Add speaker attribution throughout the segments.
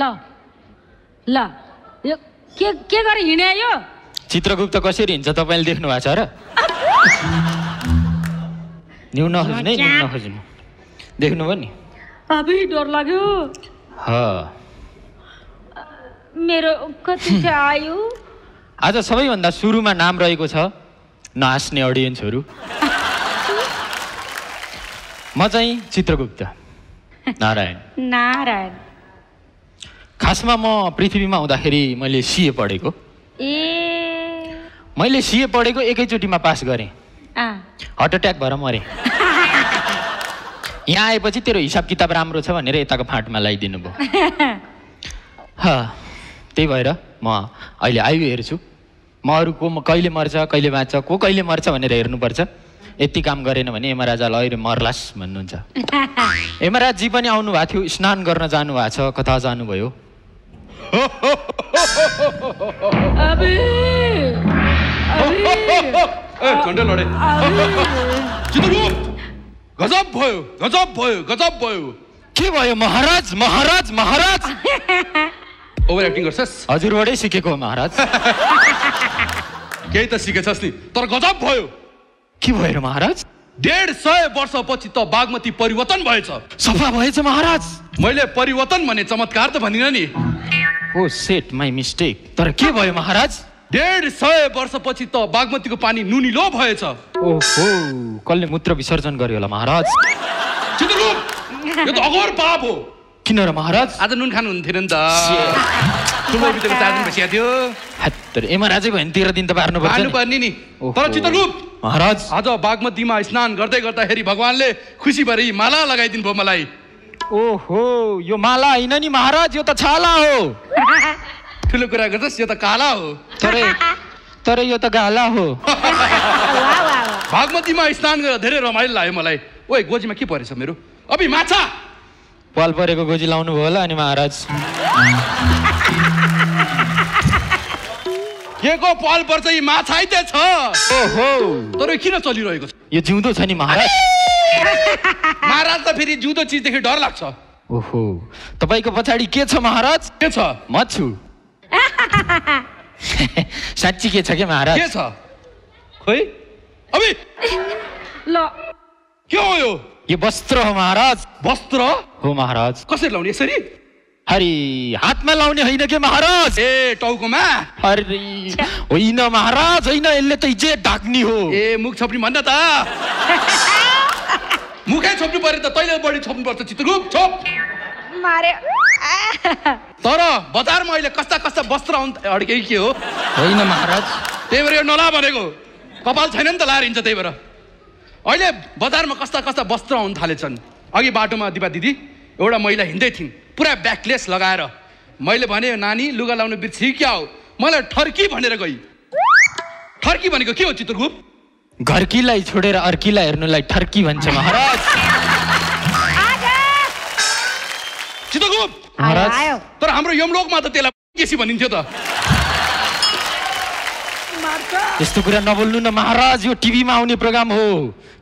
Speaker 1: ल
Speaker 2: ल यो के के गरी हिँडे यो
Speaker 1: चित्रगुप्त कसरी हिँड्छ तपाईँले देख्नु भएको छ र न्यु नखोज्नु है नखोज्नु देख्नुभयो नि
Speaker 2: अबै डर लाग्यो मेरो कति आयो
Speaker 1: आज सबैभन्दा सुरुमा नाम रहेको छ नहाँस्ने अडियन्सहरू म चाहिँ चित्रगुप्त नारायण नारायण खासमा म पृथ्वीमा हुँदाखेरि मैले सिए पढेको ए मैले सिए पढेको एकैचोटिमा पास गरेँ हार्ट एट्याक भएर मरेँ यहाँ आएपछि तेरो हिसाब किताब राम्रो छ भनेर यताको फाँटमा लगाइदिनु भयो त्यही भएर म अहिले आयु हेर्छु म अरू को म कहिले मर्छ कहिले बाँच्छ को कहिले मर्छ भनेर हेर्नुपर्छ यति काम गरेन भने यमराजा ल अहिले मर्लास् भन्नुहुन्छ यमराजजी पनि आउनु भएको थियो स्नान गर्न जानुभएको छ कता जानुभयो
Speaker 2: कण्डेलडे गजब भयो गजब भयो गजब भयो के भयो महाराज महाराज महाराज ओभर एक्टिङ गर्छस् हजुरबाटै सिकेको महाराज केही त सिकेछस् नि तर गजब भयो के भयो महाराज डेढ सय वर्षपछि त बागमती
Speaker 1: परिवर्तन भएछ सफा भएछ महाराज
Speaker 2: मैले परिवर्तन भने चमत्कार त भनिन नि
Speaker 1: ओ सेट माई मिस्टेक तर के भयो महाराज डेढ सय वर्षपछि त बागमतीको पानी नुनिलो भएछ ओहो oh कसले मूत्र विसर्जन गर्यो होला महाराज
Speaker 2: यो त अघोर पाप हो
Speaker 1: किन र महाराज
Speaker 2: आज नुन खानु हुन्थेन नि त सुम्बा बितेको चार दिन थियो
Speaker 1: तर एमराजै भयो भने तेह्र दिन त पार्नु पार्नु पर्ने नि तर चित्ररूप
Speaker 2: महाराज आज बागमतीमा स्नान गर्दै गर्दाखेरि भगवान्ले खुसी भरी माला लगाइदिनु भयो मलाई
Speaker 1: ओहो यो माला होइन नि महाराज यो त छाला हो
Speaker 2: ठुलो कुरा गर्छस्
Speaker 1: यो त काला हो तर तर यो त गाला हो
Speaker 2: बागमतीमा स्नान गरेर धेरै रमाइलो लाग्यो मलाई ओए गोजीमा के परेछ मेरो अबि माछा
Speaker 1: पाल परेको गोजी लाउनु भयो होला अनि महाराज
Speaker 2: के को पाल पर्छ माछा छ
Speaker 1: ओहो तर किन चलिरहेको छ यो जिउँदो छ नि महाराज
Speaker 2: महाराज त फेरि जिउँदो चिजदेखि डर लाग्छ
Speaker 1: ओहो तपाईँको पछाडि के छ महाराज के छ म छु साँच्ची के छ के महाराज के छ
Speaker 2: खोइ अबि ल के हो यो यो वस्त्र हो महाराज वस्त्र हो महाराज कसरी लाउने यसरी हरि हातमा लाउने होइन के महाराज ए टाउकोमा
Speaker 1: हरि
Speaker 2: होइन महाराज होइन यसले त हिजे ढाक्ने हो ए मुख छोप्ने भन्न त मुखै छोप्नु पर्यो त तैँले बढी छोप्नु पर्छ चित्रगुप छोप तर बजारमा अहिले कस्ता कस्ता वस्त्र अड्के के हो होइन महाराज त्यही भएर यो नला भनेको कपाल छैन नि त लाएर हिँड्छ त्यही भएर अहिले बजारमा कस्ता कस्ता वस्त्र आउनु थालेछन् अघि बाटोमा दिपा दिदी एउटा महिला हिँड्दै थिइन् पुरा ब्याकलेस लगाएर मैले भने नानी लुगा लाउनु बिर्सि क्या हो मलाई ठर्की भनेर गई ठर्की भनेको के हो चित्रगुप
Speaker 1: घरकीलाई छोडेर अर्कीलाई हेर्नुलाई ठर्की भन्छ महाराज तर
Speaker 2: हाम्रो यमलोकमा त त्यसलाई केसी भनिन्थ्यो त
Speaker 1: यस्तो कुरा नबोल्नु न महाराज यो टिभीमा आउने प्रोग्राम हो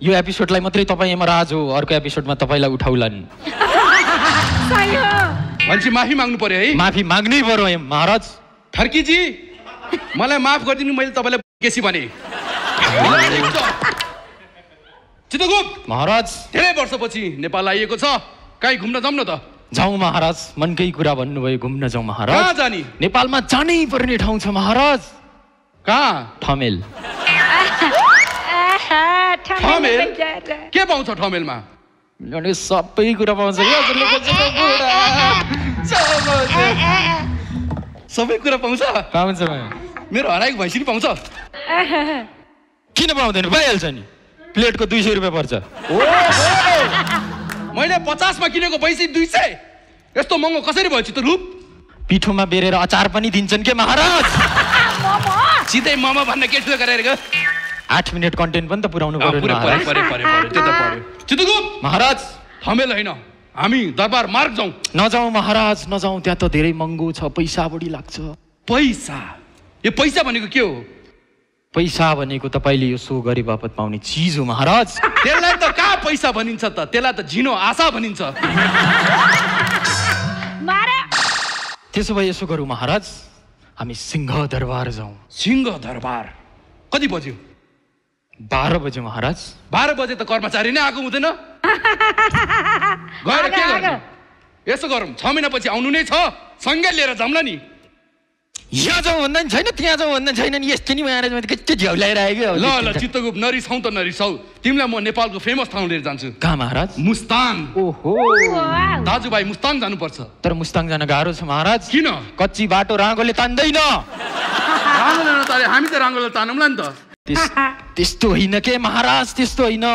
Speaker 1: यो एपिसोडलाई मात्रै तपाईँ राज हो अर्को एपिसोडमा तपाईँलाई उठाउलान्
Speaker 2: भनेपछि
Speaker 1: माफी माग्नु पर्यो है माफी माग्नै
Speaker 2: पर्यो महाराज फर्कीजी मलाई माफ गरिदिनु मैले तपाईँलाई केसी भने चितगुप महाराज धेरै वर्षपछि नेपाल आइएको छ कहीँ घुम्न जाउँ न त
Speaker 1: जाउँ महाराज मनकै कुरा भन्नुभयो घुम्न जाउँ महाराज कहाँ जाने नेपालमा जानै पर्ने ठाउँ छ महाराज कहाँ ठमेल
Speaker 2: ठमेल के पाउँछ ठमेलमा अनि सबै कुरा पाउँछ क्या सबै कुरा पाउँछ पाउँछ मेरो हराएको भैँसी पाउँछ
Speaker 1: किन पाउँदैन भइहाल्छ नि प्लेटको दुई सय रुपियाँ पर्छ
Speaker 2: मैले पचासमा किनेको भैँसी दुई सय यस्तो महँगो कसरी भएछ त रुप
Speaker 1: पिठोमा बेरेर अचार पनि दिन्छन् के महाराज
Speaker 2: सिधै ममा भन्न के ठुलो गरेर
Speaker 1: आठ मिनट कन्टेन्ट पनि त पुऱ्याउनु पर्यो महाराज
Speaker 2: थमेल होइन हामी
Speaker 1: दरबार मार्ग जाउँ नजाउँ महाराज नजाउँ त्यहाँ त धेरै महँगो छ पैसा बढी लाग्छ पैसा यो पैसा भनेको के हो पैसा भनेको तपाईँले यो सो गरे बापत पाउने चिज हो महाराज त्यसलाई त कहाँ पैसा भनिन्छ त त्यसलाई त झिनो आशा भनिन्छ त्यसो भए यसो गरौँ महाराज हामी सिंह दरबार जाउँ सिंह दरबार कति बज्यो बाह्र बजे महाराज बाह्र बजे त कर्मचारी नै आएको हुँदैन
Speaker 2: गएर के गर्नु यसो गरौँ छ महिनापछि आउनु नै छ सँगै लिएर जाउँला
Speaker 1: नि यहाँ जाउँ भन्दा नि छैन त्यहाँ जाउँ भन्दा छैन नि यस्तो नि महाराज मैले कति ल्याएर आयो ल ल
Speaker 2: चित्तगुप नरिसाउँ त नरिसाउ तिमीलाई म नेपालको फेमस ठाउँ लिएर जान्छु कहाँ महाराज मुस्ताङ ओहो दाजुभाइ मुस्ताङ जानुपर्छ
Speaker 1: तर मुस्ताङ जान गाह्रो छ महाराज किन कच्ची बाटो राँगोले तान्दैन
Speaker 2: हामी त राँगोले तानौँला नि त
Speaker 1: त्यस त्यस्तो होइन के महाराज त्यस्तो होइन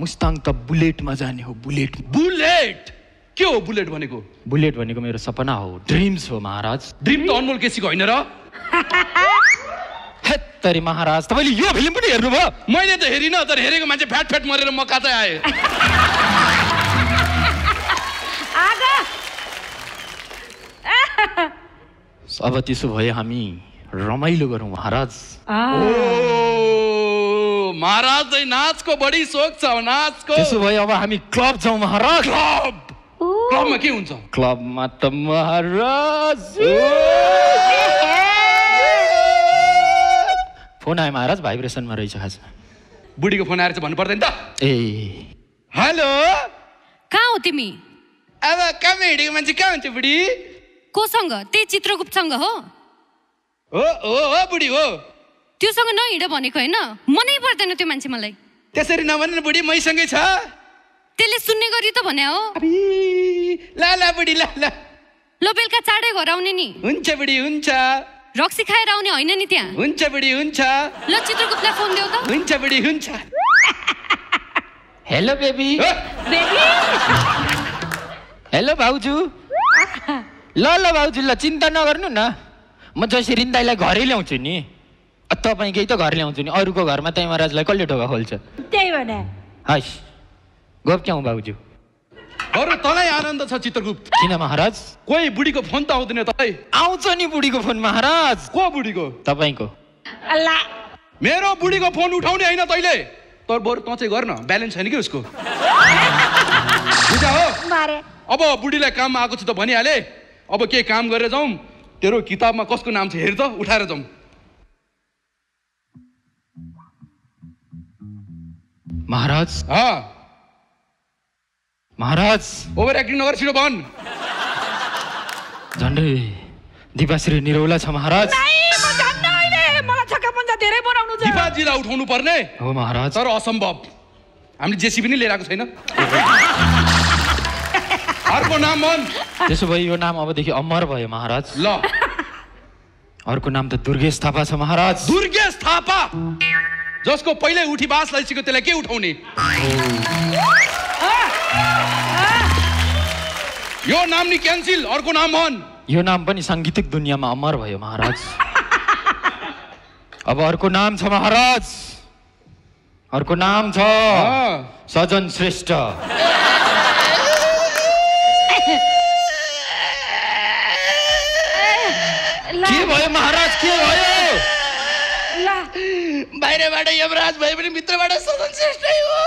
Speaker 1: मुस्ताङ त बुलेटमा जाने हो बुलेट बुलेट के हो बुलेट भनेको बुलेट भनेको मेरो सपना हो ड्रिम्स हो महाराज ड्रिम त अनमोल केसीको होइन र हेत्तरी महाराज तपाईँले यो फिल्म पनि
Speaker 2: हेर्नुभयो मैले त हेरिनँ तर हेरेको मान्छे फ्याट फ्याट मरेर म कातै आएँ
Speaker 1: अब त्यसो भए हामी रमाइलो गरौँ महाराज
Speaker 2: महाराज चाहिँ नाचको बढी सोख छ नाचको त्यसो
Speaker 1: भए अब हामी क्लब जाउँ महाराज क्लब
Speaker 2: क्लबमा के हुन्छ
Speaker 1: क्लबमा त महाराज फोन आयो महाराज भाइब्रेसनमा रहेछ खास बुढीको फोन आएर चाहिँ भन्नु पर्दैन त ए हेलो
Speaker 2: कहाँ हो तिमी अब कहाँ हिँडेको मान्छे कहाँ हुन्छ बुढी कोसँग त्यही चित्रगुप्तसँग हो हो हो बुढी हो त्योसँग नहिँड भनेको होइन मनै पर्दैन त्यो मान्छे मलाई त्यसरी नभन बुढी मैसँगै छ त्यसले सुन्ने गरी त भने हो ला ला बुढी ला ल बेलुका चाँडै घर आउने नि हुन्छ बुढी हुन्छ रक्सी खाएर आउने होइन नि त्यहाँ
Speaker 1: हुन्छ बुढी हुन्छ ल
Speaker 2: चित्रगुप्तलाई फोन देऊ त हुन्छ बुढी हुन्छ
Speaker 1: हेलो बेबी हेलो भाउजू
Speaker 2: ल
Speaker 1: ल भाउजू ल चिन्ता नगर्नु न म जसरी दाईलाई घरै ल्याउँछु नि तपाईँकै त घर ल्याउँछु नि अरूको घरमा त्यही महाराजलाई कसले ढोका खोल्छ त्यही भने हस् क्या बाबुज्यू
Speaker 2: बरु तँलाई आनन्द छ चित्रगुप्त किन महाराज कोही बुढीको फोन त आउँदैन तपाईँ आउँछ नि बुढीको फोन महाराज को बुढीको तपाईँको मेरो बुढीको फोन उठाउने होइन तैँले तर बरु तँ चाहिँ गर्न ब्यालेन्स छैन कि उसको हो अब बुढीलाई काममा आएको छु त भनिहालेँ अब केही काम गरेर जाउँ तेरो किताबमा कसको नाम छ हेर त उठाएर जाउँ
Speaker 1: महाराज हाँ महाराज ओभर एक्टिङ नगर छिटो भन् झन्डै दिपाश्री निरौला छ महाराज
Speaker 2: दिपाजीलाई उठाउनु पर्ने
Speaker 1: हो महाराज तर असम्भव हामीले जेसी पनि लिएर आएको छैन अर्को नाम मन त्यसो भए यो नाम अबदेखि अमर भयो महाराज ल अर्को नाम त दुर्गेश थापा छ महाराज
Speaker 2: दुर्गेश थापा जसको पहिल्यै उठी बास लगाइसक्यो त्यसलाई के उठाउने
Speaker 1: यो नाम नि क्यान्सिल अर्को नाम हो यो नाम पनि साङ्गीतिक दुनियाँमा अमर भयो महाराज अब अर्को नाम छ महाराज अर्को नाम छ सजन श्रेष्ठ के
Speaker 2: भयो महाराज के भयो ला बाहिरबाट यमराज भए पनि भित्रबाट सदन श्रेष्ठै हो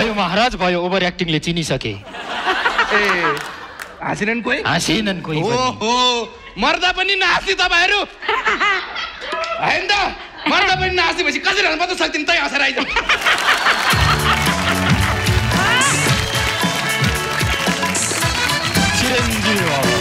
Speaker 1: भयो महाराज भयो ओभर एक्टिङले चिनिसके
Speaker 2: ए हाँसेनन् कोही हाँसेनन् कोही हो मर्दा पनि नहाँस्ने तपाईँहरू होइन त मर्दा पनि नहाँस्ने भएपछि कसरी हाल्नु मात्रै सक्दिनँ तै हाँसेर आइज
Speaker 1: चिरञ्जीव